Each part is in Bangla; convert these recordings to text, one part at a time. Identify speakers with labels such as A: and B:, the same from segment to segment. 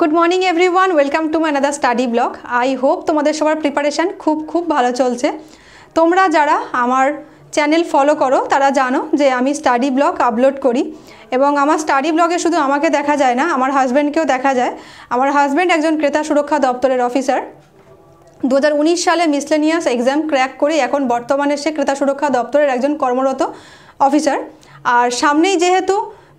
A: good morning one welcome to my another study blog I hope তোমাদের সবার প্রিপারেশান খুব খুব ভালো চলছে তোমরা যারা আমার চ্যানেল ফলো করো তারা জানো যে আমি স্টাডি ব্লগ আপলোড করি এবং আমার স্টাডি ব্লগে শুধু আমাকে দেখা যায় না আমার হাজব্যান্ডকেও দেখা যায় আমার হাজব্যান্ড একজন ক্রেতা সুরক্ষা দপ্তরের অফিসার দু সালে মিসলেনিয়াস এক্সাম ক্র্যাক করে এখন বর্তমানে সে ক্রেতা সুরক্ষা দপ্তরের একজন কর্মরত অফিসার আর সামনেই যেহেতু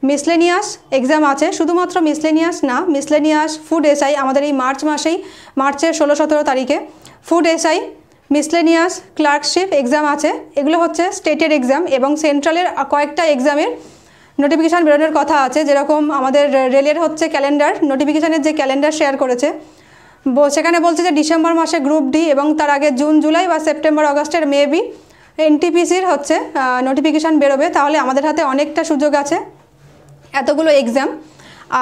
A: মিসলেনিয়াস এক্সাম আছে শুধুমাত্র মিসলেনিয়াস না মিসলেনিয়াস ফুড এসআই আমাদের এই মার্চ মাসেই মার্চের ষোলো সতেরো তারিখে food SI miscellaneous clerkship exam আছে এগুলো হচ্ছে স্টেটের এক্সাম এবং সেন্ট্রালের কয়েকটা এক্সামের নোটিফিকেশান বেরোনোর কথা আছে যেরকম আমাদের রেলের হচ্ছে ক্যালেন্ডার নোটিফিকেশানের যে ক্যালেন্ডার শেয়ার করেছে সেখানে বলছে যে ডিসেম্বর মাসে গ্রুপ ডি এবং তার আগে জুন জুলাই বা সেপ্টেম্বর অগস্টের বি এনটিপিসির হচ্ছে নোটিফিকেশান বেরোবে তাহলে আমাদের হাতে অনেকটা সুযোগ আছে এতগুলো এক্সাম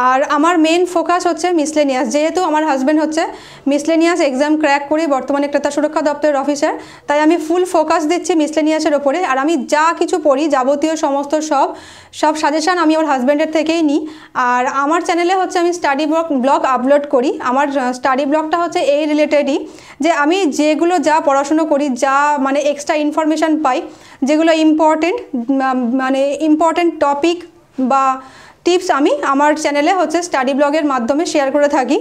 A: আর আমার মেন ফোকাস হচ্ছে মিসলেনিয়াস যেহেতু আমার হাজব্যান্ড হচ্ছে মিসলেনিয়াস এক্সাম ক্র্যাক করে বর্তমানে ক্রেতা সুরক্ষা দপ্তরের অফিসার তাই আমি ফুল ফোকাস দিচ্ছি মিসলেনিয়াসের ওপরে আর আমি যা কিছু পড়ি যাবতীয় সমস্ত সব সব সাজেশান আমি আমার হাজব্যান্ডের থেকেই নিই আর আমার চ্যানেলে হচ্ছে আমি স্টাডি ব্লগ ব্লগ আপলোড করি আমার স্টাডি ব্লগটা হচ্ছে এই রিলেটেডই যে আমি যেগুলো যা পড়াশুনো করি যা মানে এক্সট্রা ইনফরমেশান পাই যেগুলো ইম্পর্টেন্ট মানে ইম্পর্টেন্ট টপিক বা টিপস আমি আমার চ্যানেলে হচ্ছে স্টাডি ব্লগের মাধ্যমে শেয়ার করে থাকি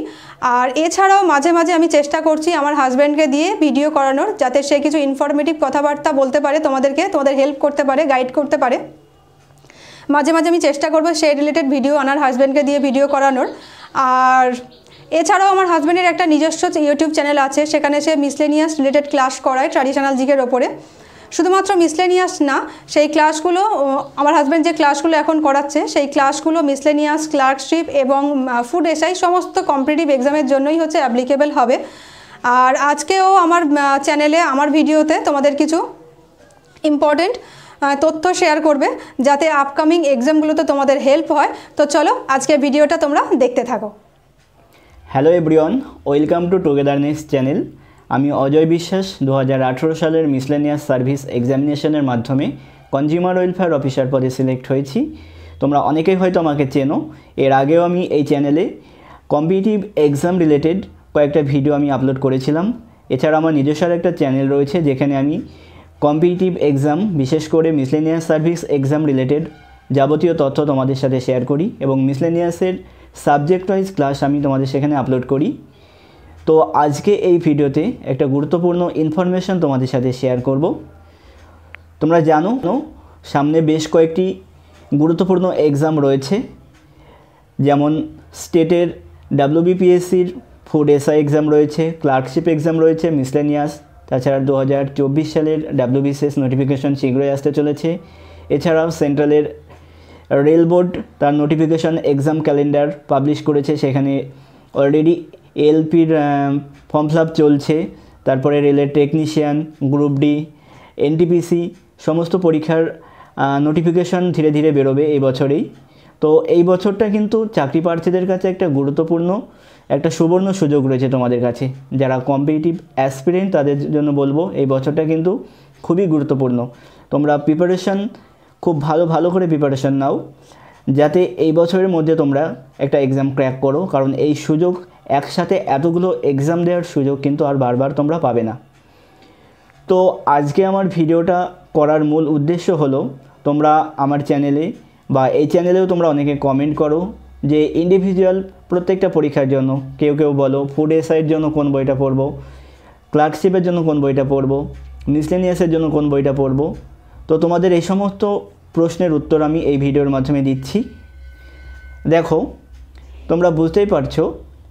A: আর এছাড়াও মাঝে মাঝে আমি চেষ্টা করছি আমার হাজব্যান্ডকে দিয়ে ভিডিও করানোর যাতে সে কিছু ইনফরমেটিভ কথাবার্তা বলতে পারে তোমাদেরকে তোমাদের হেল্প করতে পারে গাইড করতে পারে মাঝে মাঝে আমি চেষ্টা করবো সেই রিলেটেড ভিডিও আনার হাজব্যান্ডকে দিয়ে ভিডিও করানোর আর এছাড়াও আমার হাজব্যান্ডের একটা নিজস্ব ইউটিউব চ্যানেল আছে সেখানে সে মিসলেনিয়াস রিলেটেড ক্লাস করায় ট্র্যাডিশনাল জিকের ওপরে শুধুমাত্র মিসলেনিয়াস না সেই ক্লাসগুলো আমার হাজব্যান্ড যে ক্লাসগুলো এখন করাচ্ছে সেই ক্লাসগুলো মিসলেনিয়াস ক্লার্কশিপ এবং ফুড এসআই সমস্ত কম্পিটিটিভ এক্সামের জন্যই হচ্ছে অ্যাপ্লিকেবল হবে আর আজকেও আমার চ্যানেলে আমার ভিডিওতে তোমাদের কিছু ইম্পর্টেন্ট তথ্য শেয়ার করবে যাতে আপকামিং এক্সামগুলোতে তোমাদের হেল্প হয় তো চলো আজকে ভিডিওটা তোমরা দেখতে থাকো
B: hello everyone welcome to togetherness channel আমি অজয় বিশ্বাস দু সালের মিসলেনিয়াস সার্ভিস এক্সামিনেশনের মাধ্যমে কনজিউমার ওয়েলফেয়ার অফিসার পদে সিলেক্ট হয়েছি তোমরা অনেকেই হয়তো আমাকে চেনো এর আগেও আমি এই চ্যানেলে কম্পিটিটিভ এক্সাম রিলেটেড কয়েকটা ভিডিও আমি আপলোড করেছিলাম এছাড়া আমার নিজস্ব একটা চ্যানেল রয়েছে যেখানে আমি কম্পিটিটিভ এক্সাম বিশেষ করে মিসলেনিয়াস সার্ভিস এক্সাম রিলেটেড যাবতীয় তথ্য তোমাদের সাথে শেয়ার করি এবং মিসলেনিয়াসের সাবজেক্ট ওয়াইজ ক্লাস আমি তোমাদের সেখানে আপলোড করি তো আজকে এই ভিডিওতে একটা গুরুত্বপূর্ণ ইনফরমেশন তোমাদের সাথে শেয়ার করব তোমরা জানো সামনে বেশ কয়েকটি গুরুত্বপূর্ণ এক্সাম রয়েছে যেমন স্টেটের ডাব্লিউবিপিএসসির ফুড এসআই এক্সাম রয়েছে ক্লার্কশিপ এক্সাম রয়েছে মিসলেনিয়াস তাছাড়া দু হাজার চব্বিশ সালের ডাব্লিউবিসিএস নোটিফিকেশন শীঘ্রই আসতে চলেছে এছাড়াও সেন্ট্রালের রেল বোর্ড তার নোটিফিকেশন এক্সাম ক্যালেন্ডার পাবলিশ করেছে সেখানে অলরেডি এলপির ফর্ম ফিল চলছে তারপরে রেলের টেকনিশিয়ান গ্রুপ ডি এনটিপিসি সমস্ত পরীক্ষার নোটিফিকেশন ধীরে ধীরে বেরোবে এই বছরেই তো এই বছরটা কিন্তু চাকরি প্রার্থীদের কাছে একটা গুরুত্বপূর্ণ একটা সুবর্ণ সুযোগ রয়েছে তোমাদের কাছে যারা কম্পিটিটিভ অ্যাসপিরেন্ট তাদের জন্য বলবো এই বছরটা কিন্তু খুবই গুরুত্বপূর্ণ তোমরা প্রিপারেশান খুব ভালো ভালো করে প্রিপারেশান নাও যাতে এই বছরের মধ্যে তোমরা একটা এক্সাম ক্র্যাক করো কারণ এই সুযোগ একসাথে এতগুলো এক্সাম দেওয়ার সুযোগ কিন্তু আর বারবার তোমরা পাবে না তো আজকে আমার ভিডিওটা করার মূল উদ্দেশ্য হলো তোমরা আমার চ্যানেলে বা এই চ্যানেলেও তোমরা অনেকে কমেন্ট করো যে ইন্ডিভিজুয়াল প্রত্যেকটা পরীক্ষার জন্য কেউ কেউ বলো ফুড এসআইয়ের জন্য কোন বইটা পড়বো ক্লার্কশিপের জন্য কোন বইটা পড়বো মিসলেনিয়াসের জন্য কোন বইটা পড়বো তো তোমাদের এই সমস্ত প্রশ্নের উত্তর আমি এই ভিডিওর মাধ্যমে দিচ্ছি দেখো তোমরা বুঝতেই পারছো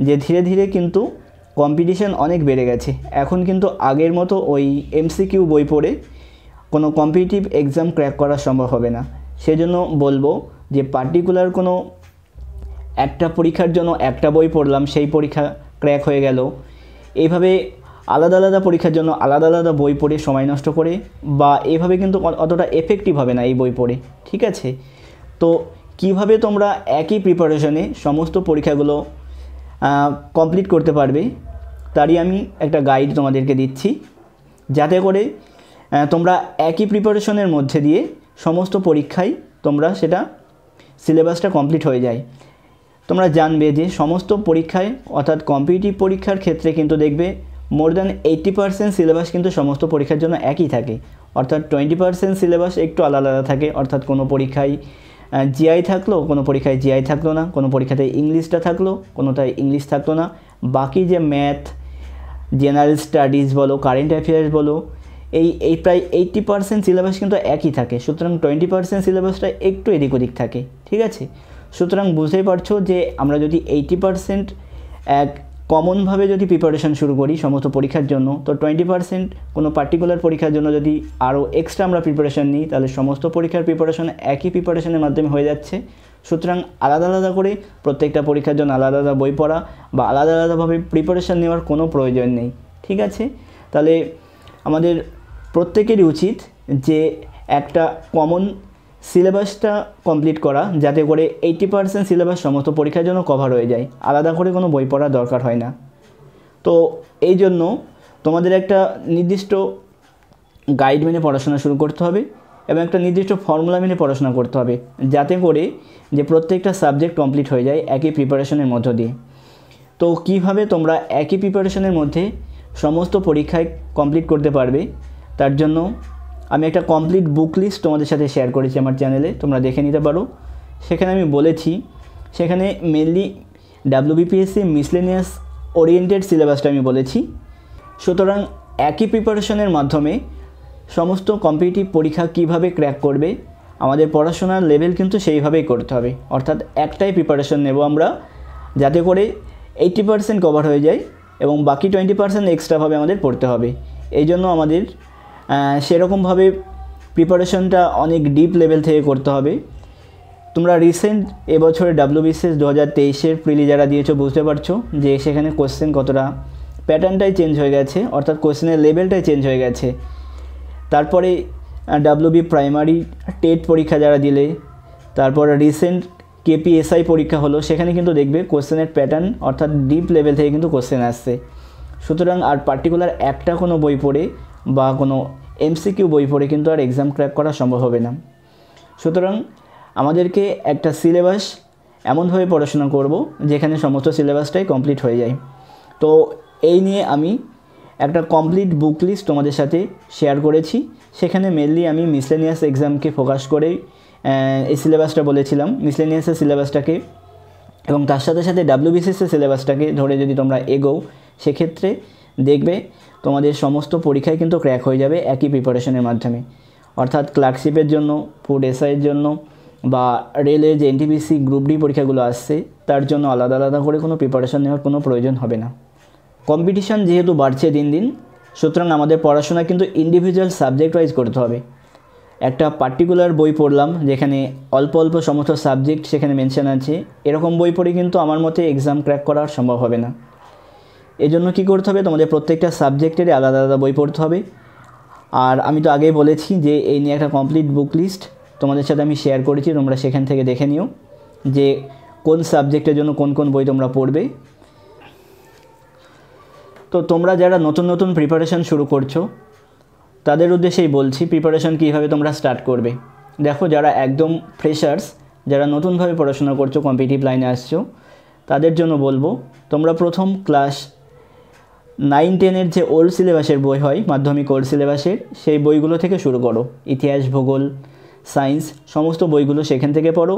B: যে ধীরে ধীরে কিন্তু কম্পিটিশন অনেক বেড়ে গেছে এখন কিন্তু আগের মতো ওই এমসিকিউ বই পড়ে কোনো কম্পিটিটিভ এক্সাম ক্র্যাক করা সম্ভব হবে না সেজন্য বলবো যে পার্টিকুলার কোনো একটা পরীক্ষার জন্য একটা বই পড়লাম সেই পরীক্ষা ক্র্যাক হয়ে গেল এইভাবে আলাদা আলাদা পরীক্ষার জন্য আলাদা আলাদা বই পড়ে সময় নষ্ট করে বা এভাবে কিন্তু অতটা এফেক্টিভ হবে না এই বই পড়ে ঠিক আছে তো কিভাবে তোমরা একই প্রিপারেশনে সমস্ত পরীক্ষাগুলো কমপ্লিট করতে পারবে তারই আমি একটা গাইড তোমাদেরকে দিচ্ছি যাতে করে তোমরা একই প্রিপারেশনের মধ্যে দিয়ে সমস্ত পরীক্ষায় তোমরা সেটা সিলেবাসটা কমপ্লিট হয়ে যায় তোমরা জানবে যে সমস্ত পরীক্ষায় অর্থাৎ কম্পিটিটিভ পরীক্ষার ক্ষেত্রে কিন্তু দেখবে more than eighty percent syllabus কিন্তু সমস্ত পরীক্ষার জন্য একই থাকে অর্থাৎ টোয়েন্টি পার্সেন্ট সিলেবাস একটু আলাদা আলাদা থাকে অর্থাৎ কোনো পরীক্ষায় জিআই থাকলো কোনো পরীক্ষায় জিআই থাকলো না কোনো পরীক্ষাতে ইংলিশটা থাকলো কোনোটায় ইংলিশ থাকলো না বাকি যে ম্যাথ জেনারেল স্টাডিজ বলো কারেন্ট অ্যাফেয়ার্স বলো এই এই প্রায় এইট্টি পার্সেন্ট সিলেবাস কিন্তু একই থাকে সুতরাং টোয়েন্টি পার্সেন্ট সিলেবাসটা একটু এদিক ওদিক থাকে ঠিক আছে সুতরাং বুঝতেই পারছো যে আমরা যদি এইটি পার্সেন্ট এক কমনভাবে যদি প্রিপারেশান শুরু করি সমস্ত পরীক্ষার জন্য তো টোয়েন্টি পার্সেন্ট কোনো পার্টিকুলার পরীক্ষার জন্য যদি আরও এক্সট্রা আমরা প্রিপারেশান নিই তাহলে সমস্ত পরীক্ষার প্রিপারেশন একই প্রিপারেশানের মাধ্যমে হয়ে যাচ্ছে সুতরাং আলাদা আলাদা করে প্রত্যেকটা পরীক্ষার জন্য আলাদা আলাদা বই পড়া বা আলাদা আলাদাভাবে প্রিপারেশান নেওয়ার কোনো প্রয়োজন নেই ঠিক আছে তাহলে আমাদের প্রত্যেকেরই উচিত যে একটা কমন সিলেবাসটা কমপ্লিট করা যাতে করে এইটি পার্সেন্ট সিলেবাস সমস্ত পরীক্ষার জন্য কভার হয়ে যায় আলাদা করে কোনো বই পড়ার দরকার হয় না তো এই জন্য তোমাদের একটা নির্দিষ্ট গাইড মেনে পড়াশোনা শুরু করতে হবে এবং একটা নির্দিষ্ট ফর্মুলা মেনে পড়াশোনা করতে হবে যাতে করে যে প্রত্যেকটা সাবজেক্ট কমপ্লিট হয়ে যায় একই প্রিপারেশনের মধ্য দিয়ে তো কিভাবে তোমরা একই প্রিপারেশনের মধ্যে সমস্ত পরীক্ষায় কমপ্লিট করতে পারবে তার জন্য আমি একটা কমপ্লিট বুক লিস্ট তোমাদের সাথে শেয়ার করেছি আমার চ্যানেলে তোমরা দেখে নিতে পারো সেখানে আমি বলেছি সেখানে মেনলি ডাব্লিউবিপিএসসি মিসলেনিয়াস ওরিয়েন্টেড সিলেবাসটা আমি বলেছি সুতরাং একই প্রিপারেশনের মাধ্যমে সমস্ত কম্পিটিটিভ পরীক্ষা কিভাবে ক্র্যাক করবে আমাদের পড়াশোনার লেভেল কিন্তু সেইভাবেই করতে হবে অর্থাৎ একটাই প্রিপারেশন নেব আমরা যাতে করে এইটি পার্সেন্ট কভার হয়ে যায় এবং বাকি টোয়েন্টি পার্সেন্ট এক্সট্রাভাবে আমাদের পড়তে হবে এই জন্য আমাদের সেরকমভাবে প্রিপারেশনটা অনেক ডিপ লেভেল থেকে করতে হবে তোমরা রিসেন্ট এবছর ডাব্লিউবিসিএস দু হাজার তেইশের প্রিলি যারা দিয়েছো বুঝতে পারছো যে সেখানে কোশ্চেন কতটা প্যাটার্নটাই চেঞ্জ হয়ে গেছে অর্থাৎ কোশ্চেনের লেভেলটাই চেঞ্জ হয়ে গেছে তারপরে ডাব্লিউবি প্রাইমারি টেট পরীক্ষা যারা দিলে তারপর রিসেন্ট কেপিএসআই পরীক্ষা হলো সেখানে কিন্তু দেখবে কোশ্চেনের প্যাটার্ন অর্থাৎ ডিপ লেভেল থেকে কিন্তু কোশ্চেন আসছে সুতরাং আর পার্টিকুলার একটা কোনো বই পড়ে বা কোনো এমসিকিউ বই পড়ে কিন্তু আর এক্সাম ক্র্যাক করা সম্ভব হবে না সুতরাং আমাদেরকে একটা সিলেবাস এমনভাবে পড়াশোনা করব যেখানে সমস্ত সিলেবাসটাই কমপ্লিট হয়ে যায় তো এই নিয়ে আমি একটা কমপ্লিট বুক লিস্ট তোমাদের সাথে শেয়ার করেছি সেখানে মেনলি আমি মিসলেনিয়াস এক্সামকে ফোকাস করে এই সিলেবাসটা বলেছিলাম মিসলেনিয়াসের সিলেবাসটাকে এবং তার সাথে সাথে ডাব্লিউবিসিএসের সিলেবাসটাকে ধরে যদি তোমরা এগো সেক্ষেত্রে দেখবে তোমাদের সমস্ত পরীক্ষায় কিন্তু ক্র্যাক হয়ে যাবে একই প্রিপারেশনের মাধ্যমে অর্থাৎ ক্লার্কশিপের জন্য ফুড এসআইয়ের জন্য বা রেলের যে এনটিপিসি গ্রুপ ডি পরীক্ষাগুলো আসছে তার জন্য আলাদা আলাদা করে কোনো প্রিপারেশন নেওয়ার কোনো প্রয়োজন হবে না কম্পিটিশান যেহেতু বাড়ছে দিন দিন সুতরাং আমাদের পড়াশোনা কিন্তু ইন্ডিভিজুয়াল সাবজেক্ট ওয়াইজ করতে হবে একটা পার্টিকুলার বই পড়লাম যেখানে অল্প অল্প সমস্ত সাবজেক্ট সেখানে মেনশন আছে এরকম বই পড়ে কিন্তু আমার মতে এক্সাম ক্র্যাক করা সম্ভব হবে না এজন্য কি করতে হবে তোমাদের প্রত্যেকটা সাবজেক্টের আলাদা আলাদা বই পড়তে হবে আর আমি তো আগেই বলেছি যে এই নিয়ে একটা কমপ্লিট বুক লিস্ট তোমাদের সাথে আমি শেয়ার করেছি তোমরা সেখান থেকে দেখে নিও যে কোন সাবজেক্টের জন্য কোন কোন বই তোমরা পড়বে তো তোমরা যারা নতুন নতুন প্রিপারেশান শুরু করছো তাদের উদ্দেশ্যেই বলছি প্রিপারেশান কীভাবে তোমরা স্টার্ট করবে দেখো যারা একদম ফ্রেশার্স যারা নতুনভাবে পড়াশোনা করছো কম্পিটিভ লাইনে আসছো তাদের জন্য বলবো তোমরা প্রথম ক্লাস নাইন টেনের যে ওল্ড সিলেবাসের বই হয় মাধ্যমিক ওল্ড সিলেবাসের সেই বইগুলো থেকে শুরু করো ইতিহাস ভূগোল সায়েন্স সমস্ত বইগুলো সেখান থেকে পড়ো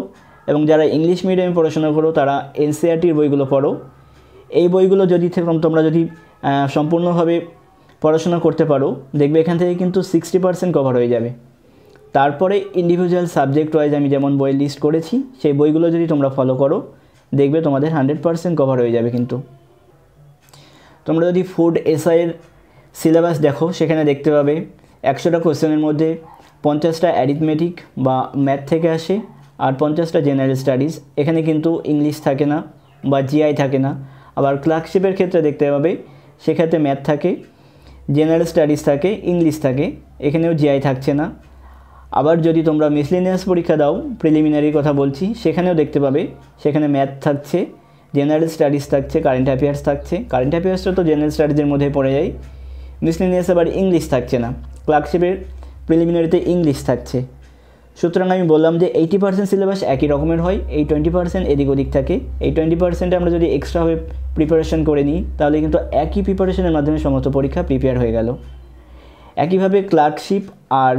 B: এবং যারা ইংলিশ মিডিয়ামে পড়াশোনা করো তারা এনসিআরটির বইগুলো পড়ো এই বইগুলো যদি তোমরা যদি সম্পূর্ণভাবে পড়াশোনা করতে পারো দেখবে এখান থেকে কিন্তু সিক্সটি পার্সেন্ট কভার হয়ে যাবে তারপরে ইন্ডিভিজুয়াল সাবজেক্ট ওয়াইজ আমি যেমন বই লিস্ট করেছি সেই বইগুলো যদি তোমরা ফলো করো দেখবে তোমাদের হান্ড্রেড পার্সেন্ট কভার হয়ে যাবে কিন্তু তোমরা যদি ফুড এসআইয়ের সিলেবাস দেখো সেখানে দেখতে পাবে একশোটা কোশ্চেনের মধ্যে পঞ্চাশটা অ্যারিথমেটিক বা ম্যাথ থেকে আসে আর পঞ্চাশটা জেনারেল স্টাডিজ এখানে কিন্তু ইংলিশ থাকে না বা জিআই থাকে না আবার ক্লার্কশিপের ক্ষেত্রে দেখতে পাবে সেক্ষেত্রে ম্যাথ থাকে জেনারেল স্টাডিজ থাকে ইংলিশ থাকে এখানেও জিআই থাকছে না আবার যদি তোমরা মিসলিনিয়াস পরীক্ষা দাও প্রিলিমিনারির কথা বলছি সেখানেও দেখতে পাবে সেখানে ম্যাথ থাকছে জেনারেল স্টাডিজ থাকছে কারেন্ট অ্যাফেয়ার্স থাকছে কারেন্ট অ্যাফেয়ার্সটা তো জেনারেল স্টাডিজের মধ্যে পড়ে যায় মিসলিনিয়াস আবার ইংলিশ থাকছে না ক্লার্কশিপের প্রিলিমিনারিতে ইংলিশ থাকছে সুতরাং আমি বললাম যে এইটি পার্সেন্ট সিলেবাস একই রকমের হয় এই টোয়েন্টি পার্সেন্ট এদিক ওদিক থাকে এই টোয়েন্টি পার্সেন্টে আমরা যদি এক্সট্রাভাবে প্রিপারেশন করে নিই তাহলে কিন্তু একই প্রিপারেশনের মাধ্যমে সমস্ত পরীক্ষা প্রিপেয়ার হয়ে গেল একইভাবে ক্লার্কশিপ আর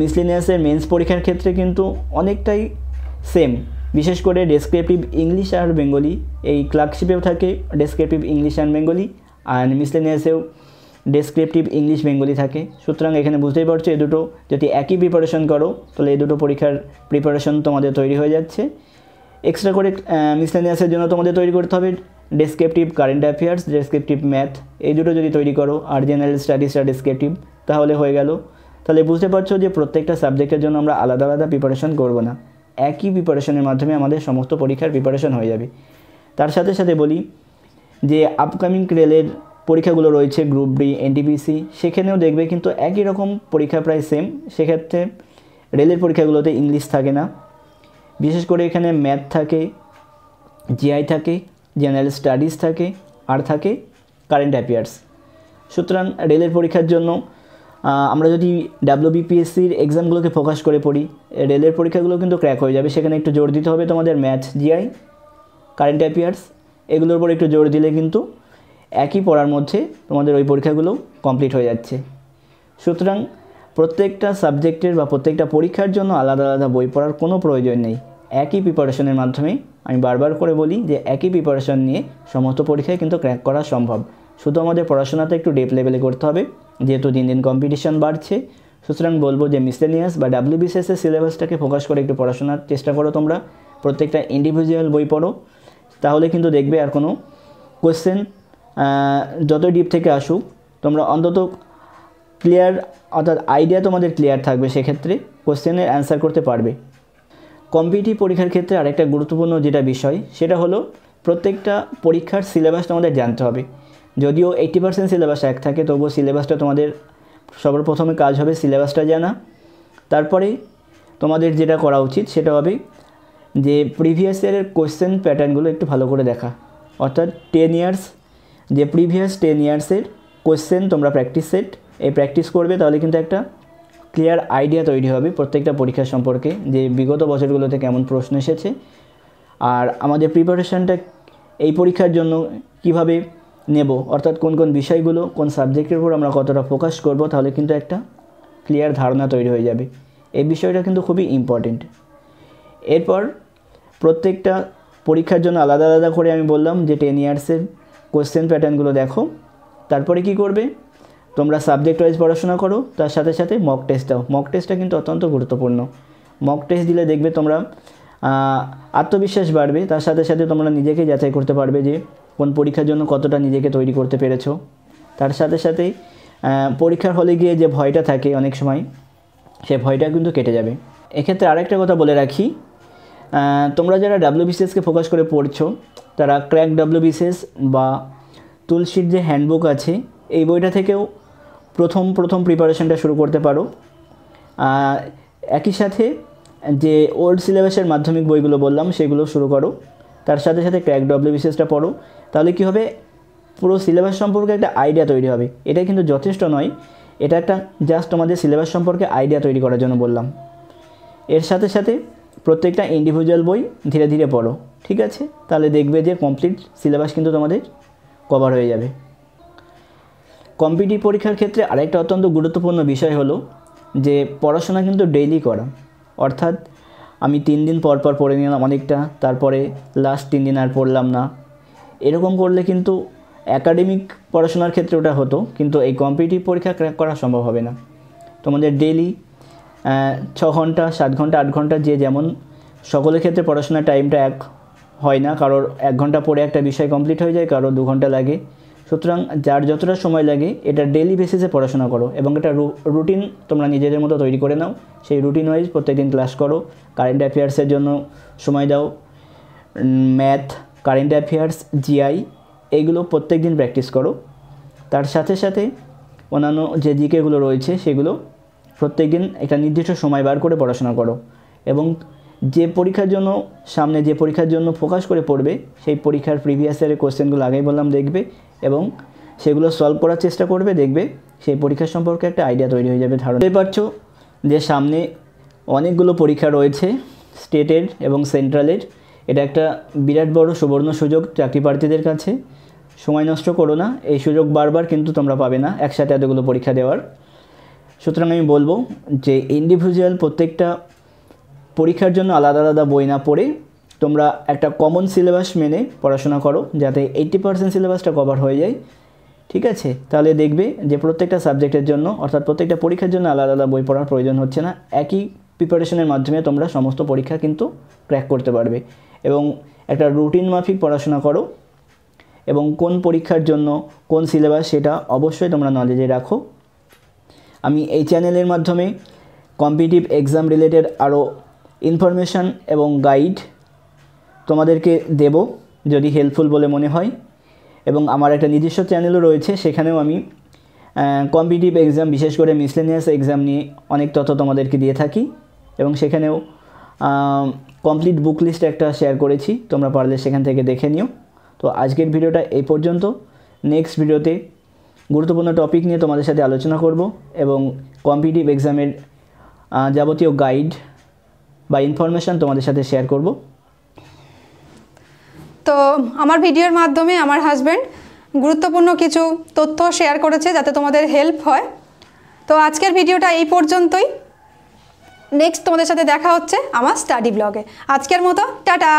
B: মিসলিনিয়াসের মেন্স পরীক্ষার ক্ষেত্রে কিন্তু অনেকটাই সেম বিশেষ করে ডেসক্রিপটিভ ইংলিশ আর বেঙ্গলি এই ক্লার্কশিপেও থাকে ডেসক্রিপটিভ ইংলিশ অ্যান্ড বেঙ্গলি আর মিসলেনিয়াসেও ডেসক্রিপটিভ ইংলিশ বেঙ্গলি থাকে সুতরাং এখানে বুঝতেই পারছো এ দুটো যদি একই প্রিপারেশন করো তাহলে এই দুটো পরীক্ষার প্রিপারেশন তোমাদের তৈরি হয়ে যাচ্ছে এক্সট্রা করে মিসলেনিয়াসের জন্য তোমাদের তৈরি করতে হবে descriptive current affairs descriptive math এই দুটো যদি তৈরি করো আর জেনারেল স্টাডিজ আর ডেসক্রিপটিভ তাহলে হয়ে গেল তাহলে বুঝতে পারছো যে প্রত্যেকটা সাবজেক্টের জন্য আমরা আলাদা আলাদা প্রিপারেশন করবো না একই প্রিপারেশনের মাধ্যমে আমাদের সমস্ত পরীক্ষার প্রিপারেশন হয়ে যাবে তার সাথে সাথে বলি যে আপকামিং রেলের পরীক্ষাগুলো রয়েছে গ্রুপ ডি এনটিপিসি সেখানেও দেখবে কিন্তু একই রকম পরীক্ষা প্রায় সেম সেক্ষেত্রে রেলের পরীক্ষাগুলোতে ইংলিশ থাকে না বিশেষ করে এখানে ম্যাথ থাকে জিআই থাকে জেনারেল স্টাডিজ থাকে আর থাকে কারেন্ট অ্যাফেয়ার্স সুতরাং রেলের পরীক্ষার জন্য আমরা যদি ডাব্লিউবিপিএসসির এক্সামগুলোকে ফোকাস করে পড়ি রেলের পরীক্ষাগুলো কিন্তু ক্র্যাক হয়ে যাবে সেখানে একটু জোর দিতে হবে তোমাদের ম্যাথ জিআই কারেন্ট অ্যাফেয়ার্স এগুলোর উপর একটু জোর দিলে কিন্তু একই পড়ার মধ্যে তোমাদের ওই পরীক্ষাগুলো কমপ্লিট হয়ে যাচ্ছে সুতরাং প্রত্যেকটা সাবজেক্টের বা প্রত্যেকটা পরীক্ষার জন্য আলাদা আলাদা বই পড়ার কোনো প্রয়োজন নেই একই প্রিপারেশনের মাধ্যমে আমি বারবার করে বলি যে একই প্রিপারেশন নিয়ে সমস্ত পরীক্ষায় কিন্তু ক্র্যাক করা সম্ভব শুধু আমাদের পড়াশোনাতে একটু ডেপ লেভেলে করতে হবে যেহেতু দিন দিন কম্পিটিশান বাড়ছে সুতরাং বলবো যে মিসেলিয়াস বা ডাব্লিউবিসিএসের সিলেবাসটাকে ফোকাস করে একটু পড়াশোনার চেষ্টা করো তোমরা প্রত্যেকটা ইন্ডিভিজুয়াল বই পড়ো তাহলে কিন্তু দেখবে আর কোনো কোয়েশ্চেন যত ডিপ থেকে আসুক তোমরা অন্তত ক্লিয়ার অর্থাৎ আইডিয়া তোমাদের ক্লিয়ার থাকবে সেক্ষেত্রে কোশ্চেনের অ্যান্সার করতে পারবে কম্পিটিভ পরীক্ষার ক্ষেত্রে আরেকটা গুরুত্বপূর্ণ যেটা বিষয় সেটা হলো প্রত্যেকটা পরীক্ষার সিলেবাস তোমাদের জানতে হবে যদিও এইটি পার্সেন্ট সিলেবাস এক থাকে তবুও সিলেবাসটা তোমাদের সবার প্রথমে কাজ হবে সিলেবাসটা জানা তারপরে তোমাদের যেটা করা উচিত সেটা হবে যে প্রিভিয়াস ইয়ারের কোয়েশ্চেন প্যাটার্নগুলো একটু ভালো করে দেখা অর্থাৎ টেন ইয়ার্স যে প্রিভিয়াস টেন ইয়ার্সের কোয়েশ্চেন তোমরা প্র্যাকটিস সেট এই প্র্যাকটিস করবে তাহলে কিন্তু একটা ক্লিয়ার আইডিয়া তৈরি হবে প্রত্যেকটা পরীক্ষা সম্পর্কে যে বিগত বছরগুলোতে কেমন প্রশ্ন এসেছে আর আমাদের প্রিপারেশানটা এই পরীক্ষার জন্য কিভাবে নেব অর্থাৎ কোন কোন বিষয়গুলো কোন সাবজেক্টের উপর আমরা কতটা ফোকাস করব তাহলে কিন্তু একটা ক্লিয়ার ধারণা তৈরি হয়ে যাবে এই বিষয়টা কিন্তু খুবই ইম্পর্টেন্ট এরপর প্রত্যেকটা পরীক্ষার জন্য আলাদা আলাদা করে আমি বললাম যে টেন ইয়ার্সের কোশ্চেন প্যাটার্নগুলো দেখো তারপরে কি করবে তোমরা সাবজেক্ট ওয়াইজ পড়াশোনা করো তার সাথে সাথে মক টেস্ট দাও মক টেস্টটা কিন্তু অত্যন্ত গুরুত্বপূর্ণ মক টেস্ট দিলে দেখবে তোমরা আত্মবিশ্বাস বাড়বে তার সাথে সাথে তোমরা নিজেকে যাচাই করতে পারবে যে কোন পরীক্ষার জন্য কতটা নিজেকে তৈরি করতে পেরেছো তার সাথে সাথে পরীক্ষার হলে গিয়ে যে ভয়টা থাকে অনেক সময় সে ভয়টা কিন্তু কেটে যাবে এক্ষেত্রে আরেকটা কথা বলে রাখি তোমরা যারা বিসিএসকে ফোকাস করে পড়ছো তারা ক্র্যাক বিসিএস বা তুলসীর যে হ্যান্ডবুক আছে এই বইটা থেকেও প্রথম প্রথম প্রিপারেশনটা শুরু করতে পারো একই সাথে যে ওল্ড সিলেবাসের মাধ্যমিক বইগুলো বললাম সেগুলো শুরু করো তার সাথে সাথে ক্র্যাক বিসিএসটা পড়ো তাহলে কী হবে পুরো সিলেবাস সম্পর্কে একটা আইডিয়া তৈরি হবে এটা কিন্তু যথেষ্ট নয় এটা একটা জাস্ট তোমাদের সিলেবাস সম্পর্কে আইডিয়া তৈরি করার জন্য বললাম এর সাথে সাথে প্রত্যেকটা ইন্ডিভিজুয়াল বই ধীরে ধীরে পড়ো ঠিক আছে তাহলে দেখবে যে কমপ্লিট সিলেবাস কিন্তু তোমাদের কভার হয়ে যাবে কম্পিটিভ পরীক্ষার ক্ষেত্রে আরেকটা অত্যন্ত গুরুত্বপূর্ণ বিষয় হলো যে পড়াশোনা কিন্তু ডেইলি করা অর্থাৎ আমি তিন দিন পর পর পড়ে নিলাম অনেকটা তারপরে লাস্ট তিন দিন আর পড়লাম না এরকম করলে কিন্তু অ্যাকাডেমিক পড়াশোনার ক্ষেত্রে ওটা হতো কিন্তু এই কম্পিটিভ পরীক্ষা ক্র্যাক করা সম্ভব হবে না তোমাদের ডেলি ছ ঘন্টা সাত ঘন্টা আট ঘন্টা যে যেমন সকলের ক্ষেত্রে পড়াশোনার টাইমটা এক হয় না কারোর এক ঘন্টা পড়ে একটা বিষয় কমপ্লিট হয়ে যায় কারোর দু ঘন্টা লাগে সুতরাং যার যতটা সময় লাগে এটা ডেলি বেসিসে পড়াশোনা করো এবং এটা রুটিন তোমরা নিজেদের মতো তৈরি করে নাও সেই রুটিন ওয়াইজ প্রত্যেকদিন ক্লাস করো কারেন্ট অ্যাফেয়ার্সের জন্য সময় দাও ম্যাথ কারেন্ট অ্যাফেয়ার্স জিআই এগুলো প্রত্যেক দিন প্র্যাকটিস করো তার সাথে সাথে অন্যান্য যে জিকেগুলো রয়েছে সেগুলো প্রত্যেক দিন একটা নির্দিষ্ট সময় বার করে পড়াশোনা করো এবং যে পরীক্ষার জন্য সামনে যে পরীক্ষার জন্য ফোকাস করে পড়বে সেই পরীক্ষার প্রিভিয়াস ইয়ারের কোশ্চেনগুলো আগেই বললাম দেখবে এবং সেগুলো সলভ করার চেষ্টা করবে দেখবে সেই পরীক্ষা সম্পর্কে একটা আইডিয়া তৈরি হয়ে যাবে ধারণাতে পারছো যে সামনে অনেকগুলো পরীক্ষা রয়েছে স্টেটের এবং সেন্ট্রালের এটা একটা বিরাট বড় সুবর্ণ সুযোগ চাকরি প্রার্থীদের কাছে সময় নষ্ট করো না এই সুযোগ বারবার কিন্তু তোমরা পাবে না একসাথে এতগুলো পরীক্ষা দেওয়ার সুতরাং আমি বলবো যে ইন্ডিভিজুয়াল প্রত্যেকটা পরীক্ষার জন্য আলাদা আলাদা বই না পড়ে তোমরা একটা কমন সিলেবাস মেনে পড়াশোনা করো যাতে এইট্টি পার্সেন্ট সিলেবাসটা কভার হয়ে যায় ঠিক আছে তাহলে দেখবে যে প্রত্যেকটা সাবজেক্টের জন্য অর্থাৎ প্রত্যেকটা পরীক্ষার জন্য আলাদা আলাদা বই পড়ার প্রয়োজন হচ্ছে না একই প্রিপারেশনের মাধ্যমে তোমরা সমস্ত পরীক্ষা কিন্তু ক্র্যাক করতে পারবে এবং একটা রুটিন মাফিক পড়াশোনা করো এবং কোন পরীক্ষার জন্য কোন সিলেবাস সেটা অবশ্যই তোমরা নলেজে রাখো আমি এই চ্যানেলের মাধ্যমে কম্পিটিভ এক্সাম রিলেটেড আরও ইনফরমেশান এবং গাইড তোমাদেরকে দেব যদি হেল্পফুল বলে মনে হয় এবং আমার একটা নিজস্ব চ্যানেলও রয়েছে সেখানেও আমি কম্পিটিভ এক্সাম বিশেষ করে মিসলেনিয়াস এক্সাম নিয়ে অনেক তথ্য তোমাদেরকে দিয়ে থাকি এবং সেখানেও কমপ্লিট বুক লিস্ট একটা শেয়ার করেছি তোমরা পারলে সেখান থেকে দেখে নিও তো আজকের ভিডিওটা এই পর্যন্ত নেক্সট ভিডিওতে গুরুত্বপূর্ণ টপিক নিয়ে তোমাদের সাথে আলোচনা করব এবং কম্পিটিভ এক্সামের যাবতীয় গাইড বা ইনফরমেশান তোমাদের সাথে শেয়ার করব
A: তো আমার ভিডিওর মাধ্যমে আমার হাজব্যান্ড গুরুত্বপূর্ণ কিছু তথ্য শেয়ার করেছে যাতে তোমাদের হেল্প হয় তো আজকের ভিডিওটা এই পর্যন্তই নেক্সট তোমাদের সাথে দেখা হচ্ছে আমার স্টাডি ব্লগে আজকের মতো টাটা